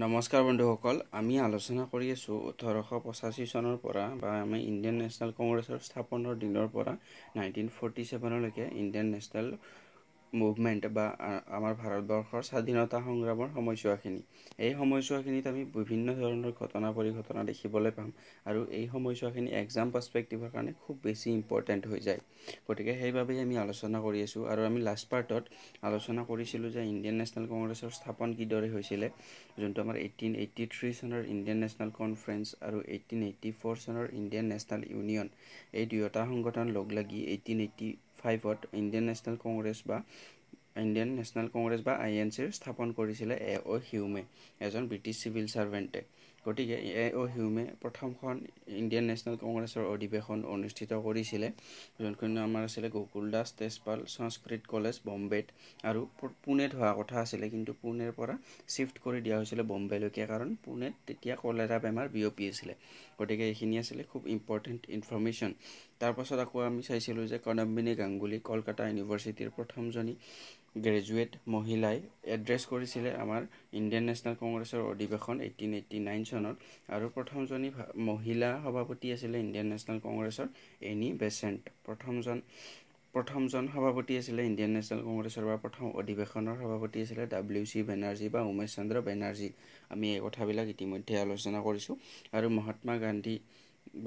নমস্কাৰ বন্ধুসকল আমি আলোচনা কৰি আছোঁ ওঠৰশ পঁচাশী চনৰ পৰা বা আমি ইণ্ডিয়ান নেশ্যনেল কংগ্ৰেছৰ স্থাপনৰ দিনৰ পৰা নাইনটিন ফৰ্টি চেভেনলৈকে ইণ্ডিয়ান নেশ্যনেল মুভমেণ্ট বা আমাৰ ভাৰতবৰ্ষৰ স্বাধীনতা সংগ্ৰামৰ সময়ছোৱাখিনি এই সময়ছোৱাখিনিত আমি বিভিন্ন ধৰণৰ ঘটনা পৰিঘটনা দেখিবলৈ পাম আৰু এই সময়ছোৱাখিনি এক্সাম পাৰ্চপেক্টিভৰ কাৰণে খুব বেছি ইম্পৰ্টেণ্ট হৈ যায় গতিকে সেইবাবেই আমি আলোচনা কৰি আছোঁ আৰু আমি লাষ্ট পাৰ্টত আলোচনা কৰিছিলোঁ যে ইণ্ডিয়ান নেশ্যনেল কংগ্ৰেছৰ স্থাপন কিদৰে হৈছিলে যোনটো আমাৰ এইটিন এইটি থ্ৰী চনৰ ইণ্ডিয়ান নেশ্যনেল কনফাৰেন্স আৰু এইটিন এইটি ফ'ৰ চনৰ ইণ্ডিয়ান নেশ্যনেল ইউনিয়ন এই দুয়োটা সংগঠন লগ লাগি এইটিন এইটি ফাইভত ইণ্ডিয়ান নেশ্যনেল কংগ্ৰেছ বা ইণ্ডিয়ান নেশ্যনেল কংগ্ৰেছ বা আই এন চিৰ স্থাপন কৰিছিলে এ অ' হিউমে এজন ব্ৰিটিছ চিভিল ছাৰ্ভেণ্টে গতিকে এ অ' হিউমে প্ৰথমখন ইণ্ডিয়ান নেশ্যনেল কংগ্ৰেছৰ অধিৱেশন অনুষ্ঠিত কৰিছিলে যোনখন আমাৰ আছিলে গকুল দাস তেজপাল সংস্কৃত কলেজ বম্বেত আৰু পুনেত হোৱা কথা আছিলে কিন্তু পুনেৰ পৰা শ্বিফ্ট কৰি দিয়া হৈছিলে বম্বেলৈকে কাৰণ পুনেত তেতিয়া কলেৰা বেমাৰ বিয়পি আছিলে গতিকে এইখিনি আছিলে খুব ইম্পৰ্টেণ্ট ইনফৰ্মেশ্যন তাৰপাছত আকৌ আমি চাইছিলোঁ যে কদম্বিনী গাংগুলী কলকাতা ইউনিভাৰ্চিটিৰ প্ৰথমজনী গ্ৰেজুৱেট মহিলাই এড্ৰেছ কৰিছিলে আমাৰ ইণ্ডিয়ান নেশ্যনেল কংগ্ৰেছৰ অধিৱেশন এইটিন এইটি নাইন চনত আৰু প্ৰথমজনী মহিলা সভাপতি আছিলে ইণ্ডিয়ান নেশ্যনেল কংগ্ৰেছৰ এনি বেচেণ্ট প্ৰথমজন প্ৰথমজন সভাপতি আছিলে ইণ্ডিয়ান নেশ্যনেল কংগ্ৰেছৰ বা প্ৰথম অধিৱেশনৰ সভাপতি আছিলে ডাব্লিউ চি বেনাৰ্জী বা উমেশ চন্দ্ৰ বেনাৰ্জী আমি এই কথাবিলাক ইতিমধ্যে আলোচনা কৰিছোঁ আৰু মহাত্মা গান্ধী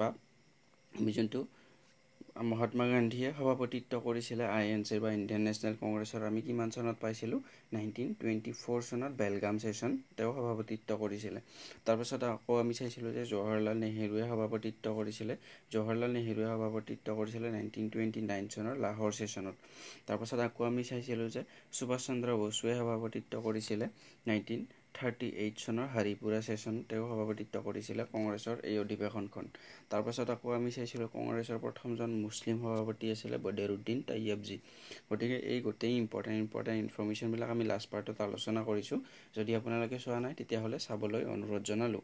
বা আমি যোনটো মহাত্মা গান্ধীয়ে সভাপতিত্ব কৰিছিলে আই এন চি বা ইণ্ডিয়ান নেশ্যনেল কংগ্ৰেছৰ আমি কিমান চনত পাইছিলোঁ নাইনটিন টুৱেণ্টি ফ'ৰ চনত বেলগাম ছেশ্যন তেওঁ সভাপতিত্ব কৰিছিলে তাৰপাছত আকৌ আমি চাইছিলোঁ যে জৱাহৰলাল নেহৰুৱে সভাপতিত্ব কৰিছিলে জৱাহৰলাল নেহৰুৱে সভাপতিত্ব কৰিছিলে নাইনটিন টুৱেণ্টি নাইন চনৰ লাহৰ ছেশ্যনত তাৰপাছত আকৌ আমি চাইছিলোঁ যে সুভাষ চন্দ্ৰ বসুৱে সভাপতিত্ব কৰিছিলে নাইনটিন থাৰ্টি এইট চনৰ হাৰিপুৰা ছেশ্যন তেওঁ সভাপতিত্ব কৰিছিলে কংগ্ৰেছৰ এই অধিৱেশনখন তাৰপাছত আকৌ আমি চাইছিলোঁ কংগ্ৰেছৰ প্ৰথমজন মুছলিম সভাপতি আছিলে বদেৰুদ্দিন তাইয়াবজী গতিকে এই গোটেই ইম্পৰ্টেণ্ট ইম্পৰ্টেণ্ট ইনফৰ্মেশ্যনবিলাক আমি লাষ্ট পাৰ্টত আলোচনা কৰিছোঁ যদি আপোনালোকে চোৱা নাই তেতিয়াহ'লে চাবলৈ অনুৰোধ জনালোঁ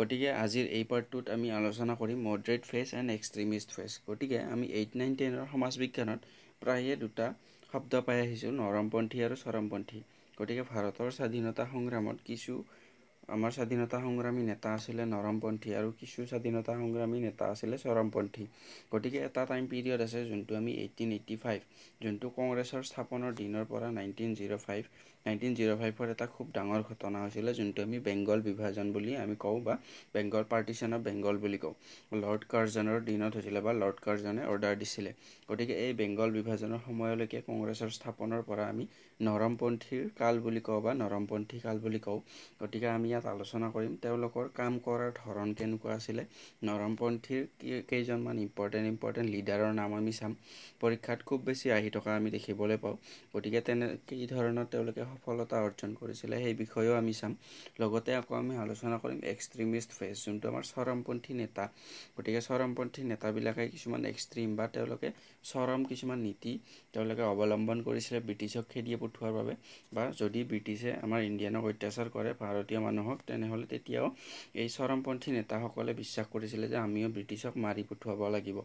গতিকে আজিৰ এই পাৰ্টটোত আমি আলোচনা কৰিম moderate phase and extremist phase গতিকে আমি এইট নাইন টেনৰ সমাজ বিজ্ঞানত প্ৰায়ে দুটা শব্দ পাই আহিছোঁ নৰমপন্থী আৰু চৰমপন্থী গতিকে ভাৰতৰ স্বাধীনতা সংগ্ৰামত কিছু আমাৰ স্বাধীনতা সংগ্ৰামী নেতা আছিলে নৰমপন্থী আৰু কিছু স্বাধীনতা সংগ্ৰামী নেতা আছিলে চৰমপন্থী গতিকে এটা টাইম পিৰিয়ড আছে যোনটো আমি এইটিন এইটি ফাইভ যোনটো কংগ্ৰেছৰ স্থাপনৰ দিনৰ পৰা nineteen zero' five nineteen zero' ফাইভৰ এটা খুব ডাঙৰ ঘটনা হৈছিলে যোনটো আমি বেংগল বিভাজন বুলি আমি কওঁ বা বেংগল পাৰ্টিশ্যন অফ বেংগল বুলি কওঁ লৰ্ড কাৰ্জনৰ দিনত হৈছিলে বা লৰ্ড কাৰ্জনে অৰ্ডাৰ দিছিলে গতিকে এই বেংগল বিভাজনৰ সময়লৈকে কংগ্ৰেছৰ স্থাপনৰ পৰা আমি নৰমপন্থীৰ কাল বুলি কওঁ বা নৰমপন্থী কাল বুলি কওঁ গতিকে আমি ইয়াত আলোচনা কৰিম তেওঁলোকৰ কাম কৰাৰ ধৰণ কেনেকুৱা আছিলে নৰমপন্থীৰ কেইজনমান ইম্পৰ্টেণ্ট ইম্পৰ্টেণ্ট লিডাৰৰ নাম আমি চাম পৰীক্ষাত খুব বেছি আহি থকা আমি দেখিবলৈ পাওঁ গতিকে তেনে কি ধৰণৰ তেওঁলোকে সফলতা অৰ্জন কৰিছিলে সেই বিষয়েও আমি চাম লগতে আকৌ আমি আলোচনা কৰিম এক্সট্ৰিমিষ্ট ফেচ যোনটো আমাৰ চৰমপন্থী নেতা গতিকে চৰমপন্থী নেতাবিলাকে কিছুমান এক্সট্ৰিম বা তেওঁলোকে চৰম কিছুমান নীতি তেওঁলোকে অৱলম্বন কৰিছিলে ব্ৰিটিছক খেদি পঠোৱাৰ বাবে বা যদি ব্ৰিটিছে আমাৰ ইণ্ডিয়ানক অত্যাচাৰ কৰে ভাৰতীয় মানুহক তেনেহ'লে তেতিয়াও এই চৰমপন্থী নেতাসকলে বিশ্বাস কৰিছিলে যে আমিও ব্ৰিটিছক মাৰি পঠোৱাব লাগিব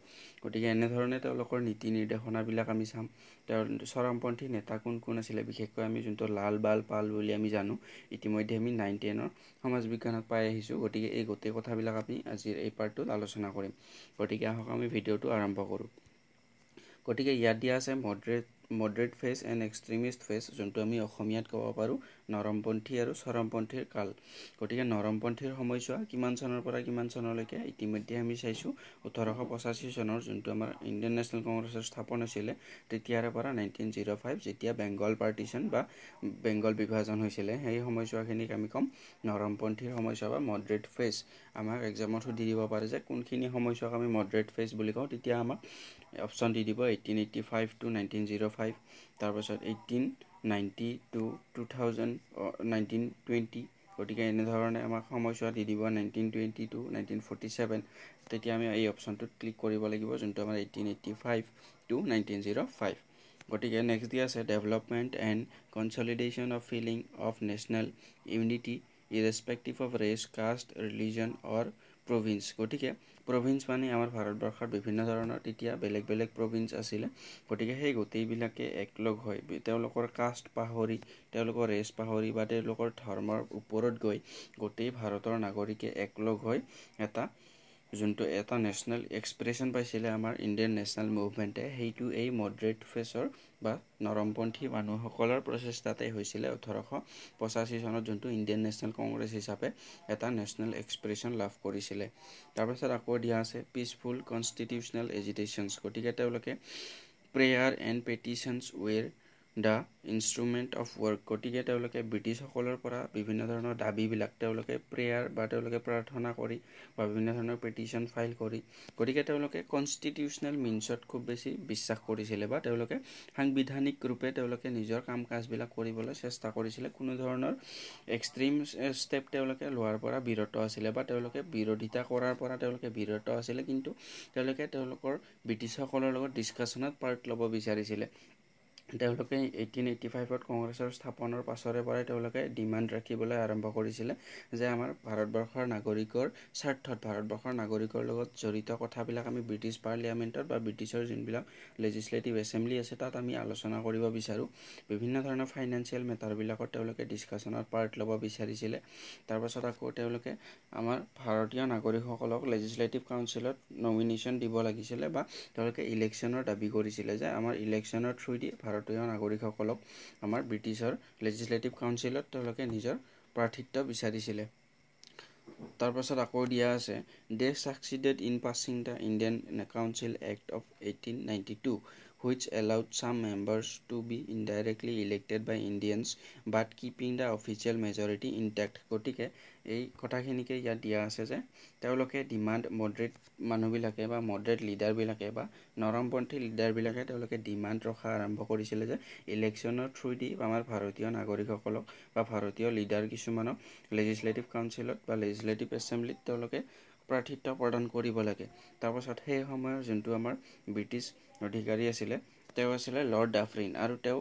গতিকে এনেধৰণে তেওঁলোকৰ নীতি নিৰ্দেশনাবিলাক আমি চাম তেওঁ চৰমপন্থী নেতা কোন কোন আছিলে বিশেষকৈ আমি যোনটো লাল বাল পাল বুলি আমি জানো ইতিমধ্যে আমি নাইন টেনৰ সমাজ বিজ্ঞানত পাই আহিছোঁ গতিকে এই গোটেই কথাবিলাক আমি আজিৰ এই পাৰ্টটোত আলোচনা কৰিম গতিকে আহক আমি ভিডিঅ'টো আৰম্ভ কৰোঁ গতিকে ইয়াত দিয়া আছে moderate moderate phase and extremist phase যোনটো আমি অসমীয়াত ক'ব পাৰোঁ নৰমপন্থী আৰু চৰমপন্থীৰ কাল গতিকে নৰমপন্থীৰ সময়ছোৱা কিমান চনৰ পৰা কিমান চনলৈকে ইতিমধ্যে আমি চাইছোঁ ওঠৰশ পঁচাশী চনৰ যোনটো আমাৰ ইণ্ডিয়ান নেশ্যনেল কংগ্ৰেছৰ স্থাপন হৈছিলে তেতিয়াৰে পৰা নাইনটিন জিৰ' ফাইভ যেতিয়া বেংগল পাৰ্টিশ্যন বা বেংগল বিভাজন হৈছিলে সেই সময়ছোৱাখিনিক আমি ক'ম নৰমপন্থীৰ সময়ছোৱা বা মডৰেট ফেজ আমাক এক্সামত সুধি দিব পাৰে যে কোনখিনি সময়ছোৱাক আমি মডৰেট ফেজ বুলি কওঁ তেতিয়া আমাক অপশ্যন দি দিব eighteen eighty five to nineteen zero' five তাৰপাছত eighteen ninety to two thousand nineteen twenty গতিকে এনেধৰণে আমাক সময়ছোৱা দি দিব nineteen twenty to nineteen forty seven তেতিয়া আমি এই অপশ্যনটোত ক্লিক কৰিব লাগিব যোনটো আমাৰ eighteen eighty five to nineteen zero' five গতিকে নেক্সট দি আছে development and consolidation of feeling of national unity irrespective of race caste religion or province গতিকে প্ৰভিঞ্চ মানে আমাৰ ভাৰতবৰ্ষৰ বিভিন্ন ধৰণৰ তেতিয়া বেলেগ বেলেগ প্ৰভিঞ্চ আছিলে গতিকে সেই গোটেইবিলাকে একলগ হৈ তেওঁলোকৰ কাষ্ট পাহৰি তেওঁলোকৰ ৰেচ পাহৰি বা তেওঁলোকৰ ধৰ্মৰ ওপৰত গৈ গোটেই ভাৰতৰ নাগৰিকে একলগ হৈ এটা যোনটো এটা নেশ্যনেল এক্সপ্ৰেছন পাইছিলে আমাৰ ইণ্ডিয়ান নেশ্যনেল মুভমেণ্টে সেইটো এই মডৰেট ফেচৰ বা নৰমপন্থী মানুহসকলৰ প্ৰচেষ্টাতে হৈছিলে ওঠৰশ পঁচাশী চনত যোনটো ইণ্ডিয়ান নেশ্যনেল কংগ্ৰেছ হিচাপে এটা নেশ্যনেল এক্সপ্ৰেছন লাভ কৰিছিলে তাৰপাছত আকৌ দিয়া আছে পিচফুল কনষ্টিটিউশ্যনেল এজিটেশ্যনছ গতিকে তেওঁলোকে prayer and petitions were the instrument of work গতিকে তেওঁলোকে ব্ৰিটিছসকলৰ পৰা বিভিন্ন ধৰণৰ দাবীবিলাক তেওঁলোকে প্ৰেয়াৰ বা তেওঁলোকে প্ৰাৰ্থনা কৰি বা বিভিন্ন ধৰণৰ পিটিশ্যন ফাইল কৰি গতিকে তেওঁলোকে কনষ্টিটিউশ্যনেল মিনছত খুব বেছি বিশ্বাস কৰিছিলে বা তেওঁলোকে সাংবিধানিক ৰূপে তেওঁলোকে নিজৰ কাম কাজবিলাক কৰিবলৈ চেষ্টা কৰিছিলে কোনো ধৰণৰ এক্সট্ৰিম ষ্টেপ তেওঁলোকে লোৱাৰ পৰা বিৰত আছিলে বা তেওঁলোকে বিৰোধিতা কৰাৰ পৰা তেওঁলোকে বিৰত আছিলে কিন্তু তেওঁলোকে তেওঁলোকৰ ব্ৰিটিছসকলৰ লগত ডিছকাশ্যনত পাৰ্ট ল'ব বিচাৰিছিলে তেওঁলোকে এইটিন এইটি ফাইভত কংগ্ৰেছৰ স্থাপনৰ পাছৰে পৰাই তেওঁলোকে ডিমাণ্ড ৰাখিবলৈ আৰম্ভ কৰিছিলে যে আমাৰ ভাৰতবৰ্ষৰ নাগৰিকৰ স্বাৰ্থত ভাৰতবৰ্ষৰ নাগৰিকৰ লগত জড়িত কথাবিলাক আমি ব্ৰিটিছ পাৰ্লিয়ামেণ্টত বা ব্ৰিটিছৰ যোনবিলাক লেজিছলেটিভ এছেম্বলি আছে তাত আমি আলোচনা কৰিব বিচাৰোঁ বিভিন্ন ধৰণৰ ফাইনেন্সিয়েল মেটাৰবিলাকত তেওঁলোকে ডিছকাশ্যনত পাৰ্ট ল'ব বিচাৰিছিলে তাৰপাছত আকৌ তেওঁলোকে আমাৰ ভাৰতীয় নাগৰিকসকলক লেজিছলেটিভ কাউঞ্চিলত নমিনেশ্যন দিব লাগিছিলে বা তেওঁলোকে ইলেকশ্যনৰ দাবী কৰিছিলে যে আমাৰ ইলেকশ্যনৰ থ্ৰুইদি ভাৰত ভাৰতীয় নাগৰিকসকলক আমাৰ ব্ৰিটিছৰ লেজিছলেটিভ কাউঞ্চিলত তেওঁলোকে নিজৰ প্ৰাৰ্থিত্ব বিচাৰিছিলে তাৰপাছত আকৌ দিয়া আছে they succeeded in passing the Indian council act of eighteen ninety two which allowed some members to be indirectly elected by Indians but keeping the official majority intact গতিকে এই কথাখিনিকে ইয়াত দিয়া আছে যে তেওঁলোকে ডিমাণ্ড মডৰেট মানুহবিলাকে বা মডৰেট লিডাৰবিলাকে বা নৰমপন্থী লিডাৰবিলাকে তেওঁলোকে ডিমাণ্ড ৰখা আৰম্ভ কৰিছিলে যে ইলেকশ্যনৰ থ্ৰুইদি আমাৰ ভাৰতীয় নাগৰিকসকলক বা ভাৰতীয় লিডাৰ কিছুমানক লেজিছলেটিভ কাউঞ্চিলত বা লেজিছলেটিভ এছেম্বলিত তেওঁলোকে প্ৰাৰ্থিত্ব প্ৰদান কৰিব লাগে তাৰপাছত সেই সময়ৰ যোনটো আমাৰ ব্ৰিটিছ অধিকাৰী আছিলে তেওঁ আছিলে লৰ্ড ডাফৰিন আৰু তেওঁ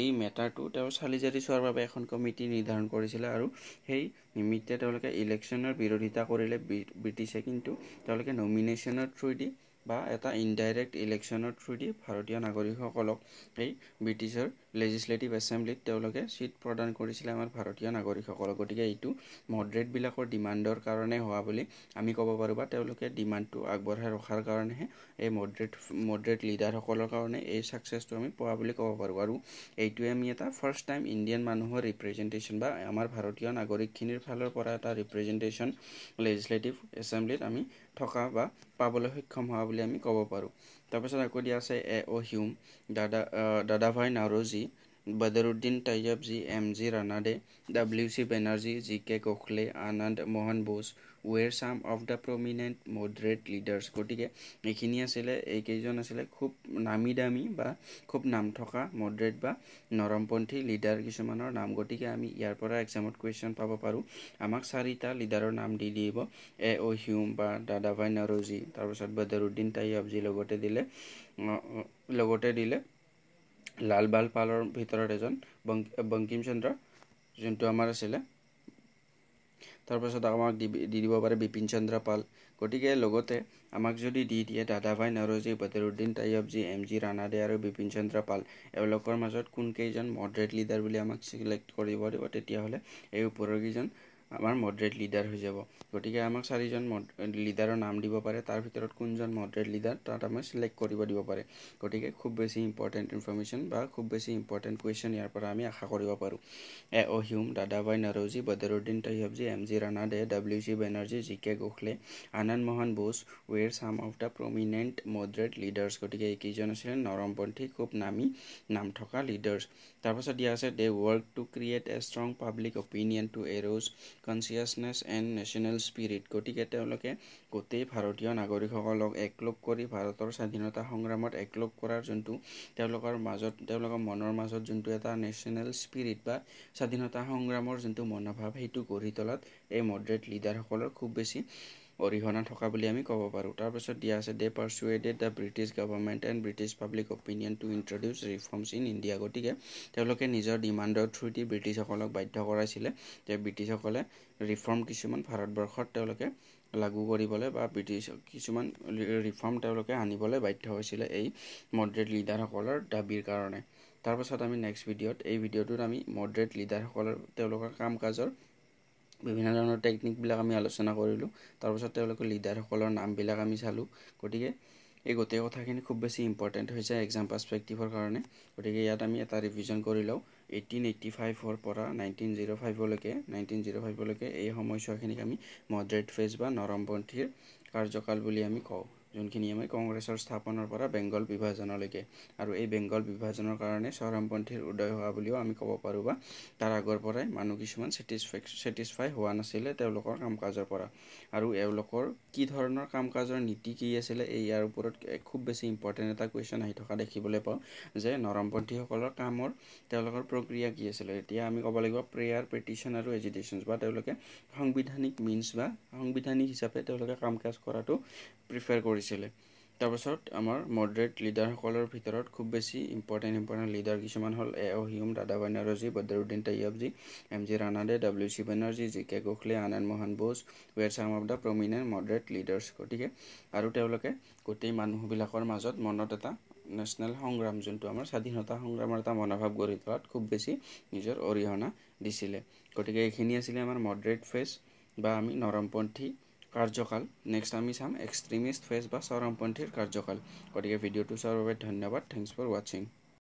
এই মেটাৰটো তেওঁ চালি জাৰি চোৱাৰ বাবে এখন কমিটি নিৰ্ধাৰণ কৰিছিলে আৰু সেই নিমিত্তে তেওঁলোকে ইলেকশ্যনৰ বিৰোধিতা কৰিলে ব্ৰিটিছে কিন্তু তেওঁলোকে নমিনেশ্যনৰ থ্ৰুইদি বা এটা ইনডাইৰেক্ট ইলেকশ্যনৰ থ্ৰুইদি ভাৰতীয় নাগৰিকসকলক এই ব্ৰিটিছৰ লেজিছলেটিভ এছেম্বলিত তেওঁলোকে ছিট প্ৰদান কৰিছিলে আমাৰ ভাৰতীয় নাগৰিকসকলক গতিকে এইটো মডৰেটবিলাকৰ ডিমাণ্ডৰ কাৰণে হোৱা বুলি আমি ক'ব পাৰোঁ বা তেওঁলোকে ডিমাণ্ডটো আগবঢ়াই ৰখাৰ কাৰণেহে এই মডৰেট মডৰেট লিডাৰসকলৰ কাৰণে এই ছাকচেছটো আমি পোৱা বুলি ক'ব পাৰোঁ আৰু এইটোৱে আমি এটা ফাৰ্ষ্ট টাইম ইণ্ডিয়ান মানুহৰ ৰিপ্ৰেজেণ্টেশ্যন বা আমাৰ ভাৰতীয় নাগৰিকখিনিৰ ফালৰ পৰা এটা ৰিপ্ৰেজেণ্টেশ্যন লেজিছলেটিভ এছেম্বলিত আমি থকা বা পাবলৈ সক্ষম হোৱা বুলি আমি ক'ব পাৰোঁ তাৰপিছত আকৌ দিয়া আছে এ O Hume Dada Dadabhai Naoroji Badruddin Tyab ji M G Ranade W C Banerjee G K Gokhale Anand Mohan Bose were some of the prominent moderate leaders গতিকে এইখিনি আছিলে এইকেইজন আছিলে খুব নামী দামী বা খুব নাম থকা মডৰেট বা নৰমপন্থী লিডাৰ কিছুমানৰ নাম গতিকে আমি ইয়াৰ পৰা এক্সামত কুৱেশ্যন পাব পাৰোঁ আমাক চাৰিটা লিডাৰৰ নাম দি দিব এ অ' হিউম বা দাদাভাই নৰোজি তাৰপৰ বদৰুদ্দিন তৈয়বজি লগতে দিলে লগতে দিলে লাল বাল পালৰ ভিতৰত এজন বং বংকিম যোনটো আমাৰ আছিলে তাৰপাছত আমাক দি দিব পাৰে বিপিন চন্দ্ৰ পাল গতিকে লগতে আমাক যদি দি দিয়ে Dada Bhai Naoroji Badruddin Tyabji M G Ranade আৰু বিপিন চন্দ্ৰ পাল এওঁলোকৰ মাজত কোনকেইজন মডাৰেট লিডাৰ বুলি আমাক চিলেক্ট কৰিব দিব তেতিয়াহ'লে এই ওপৰৰকেইজন আমাৰ মডৰেট লিডাৰ হৈ যাব গতিকে আমাক চাৰিজন মড লিডাৰৰ নাম দিব পাৰে তাৰ ভিতৰত কোনজন মডৰেট লিডাৰ তাত আমাক চিলেক্ট কৰিব দিব পাৰে গতিকে খুব বেছি ইম্পৰ্টেণ্ট ইনফৰ্মেশ্যন বা খুব বেছি ইম্পৰ্টেণ্ট কুৱেশ্যন ইয়াৰ পৰা আমি আশা কৰিব পাৰোঁ এ O Hume Dadabhai Naoroji Badruddin Tyabji M G Ranade W G Banerjee G K Gokhale Anand Mohan Bose were some of the prominent moderate leaders গতিকে এইকেইজন আছিলে নৰমপন্থী খুব নামী নাম থকা লিডাৰ্ছ তাৰপাছত দিয়া আছে they work to create a strong public opinion to arouse consciousness and national spirit গতিকে তেওঁলোকে গোটেই ভাৰতীয় নাগৰিকসকলক একলগ কৰি ভাৰতৰ স্বাধীনতা সংগ্ৰামত একলগ কৰাৰ যোনটো তেওঁলোকৰ মাজত তেওঁলোকৰ মনৰ মাজত যোনটো এটা নেশ্যনেল স্পিৰিট বা স্বাধীনতা সংগ্ৰামৰ যোনটো মনোভাৱ সেইটো গঢ়ি তোলাত এই মডৰেট লিডাৰসকলৰ খুব বেছি অৰিহণা থকা বুলি আমি ক'ব পাৰোঁ তাৰপিছত দিয়া আছে they persuaded the British government and British public opinion to introduce reforms in India গতিকে তেওঁলোকে নিজৰ ডিমাণ্ডৰ থ্ৰুদি ব্ৰিটিছসকলক বাধ্য কৰাইছিলে যে ব্ৰিটিছসকলে ৰিফৰ্ম কিছুমান ভাৰতবৰ্ষত তেওঁলোকে লাগু কৰিবলৈ বা ব্ৰিটিছ কিছুমান ৰিফৰ্ম তেওঁলোকে আনিবলৈ বাধ্য হৈছিলে এই মডৰেট লিডাৰসকলৰ দাবীৰ কাৰণে তাৰপাছত আমি নেক্সট ভিডিঅ'ত এই ভিডিঅ'টোত আমি মডৰেট লিডাৰসকলৰ তেওঁলোকৰ কাম কাজৰ বিভিন্ন ধৰণৰ টেকনিকবিলাক আমি আলোচনা কৰিলোঁ তাৰপাছত তেওঁলোকৰ লিডাৰসকলৰ নামবিলাক আমি চালোঁ গতিকে এই গোটেই কথাখিনি খুব বেছি ইম্পৰ্টেণ্ট হৈছে এক্সাম পাৰ্চপেক্টিভৰ কাৰণে গতিকে ইয়াত আমি এটা ৰিভিজন কৰি লওঁ এইটিন এইটটি ফাইভৰ পৰা নাইনটিন জিৰ' ফাইভলৈকে নাইনটিন জিৰ' ফাইভলৈকে এই সময়ছোৱাখিনিক আমি মডৰেট ফেজ বা নৰমপন্থীৰ কাৰ্যকাল বুলি আমি কওঁ যোনখিনি আমি কংগ্ৰেছৰ স্থাপনৰ পৰা বেংগল বিভাজনলৈকে আৰু এই বেংগল বিভাজনৰ কাৰণে চৰমপন্থীৰ উদয় হোৱা বুলিও আমি ক'ব পাৰোঁ বা তাৰ আগৰ পৰাই মানুহ কিছুমান ছেটিছফেক্স ছেটিছফাই হোৱা নাছিলে তেওঁলোকৰ কাম কাজৰ পৰা আৰু এওঁলোকৰ কি ধৰণৰ কাম কাজৰ নীতি কি আছিলে এই ইয়াৰ ওপৰত খুব বেছি ইম্পৰ্টেণ্ট এটা কুৱেশ্যন আহি থকা দেখিবলৈ পাওঁ যে নৰমপন্থীসকলৰ কামৰ তেওঁলোকৰ প্ৰক্ৰিয়া কি আছিলে এতিয়া আমি ক'ব লাগিব প্ৰেয়াৰ পেটিশ্যন আৰু এজিটেশ্যনছ বা তেওঁলোকে সাংবিধানিক মিনছ বা সাংবিধানিক হিচাপে তেওঁলোকে কাম কাজ কৰাটো প্ৰিফাৰ কৰিছে আছিলে তাৰপাছত আমাৰ মডৰেট লিডাৰসকলৰ ভিতৰত খুব বেছি ইম্পৰ্টেণ্ট ইম্পৰ্টেণ্ট লিডাৰ কিছুমান হ'ল এ O Hume Dada Banerjee Badruddin Tyabji M G Ranade W C Banerjee G K Gokhale Anand Mohan Bose were some of the prominent moderate leaders গতিকে আৰু তেওঁলোকে গোটেই মানুহবিলাকৰ মাজত মনত এটা নেশ্যনেল সংগ্ৰাম যোনটো আমাৰ স্বাধীনতা সংগ্ৰামৰ এটা মনোভাৱ গঢ়ি তোলাত খুব বেছি নিজৰ অৰিহণা দিছিলে গতিকে এইখিনি আছিলে আমাৰ মডৰেট ফেচ বা আমি নৰমপন্থী কাৰ্যকাল নেক্সট আমি চাম এক্সট্ৰিমিষ্ট ফেচ বা চৰমপন্থীৰ কাৰ্যকাল গতিকে ভিডিঅ'টো চোৱাৰ বাবে ধন্যবাদ থেংকছ ফৰ ৱাচিং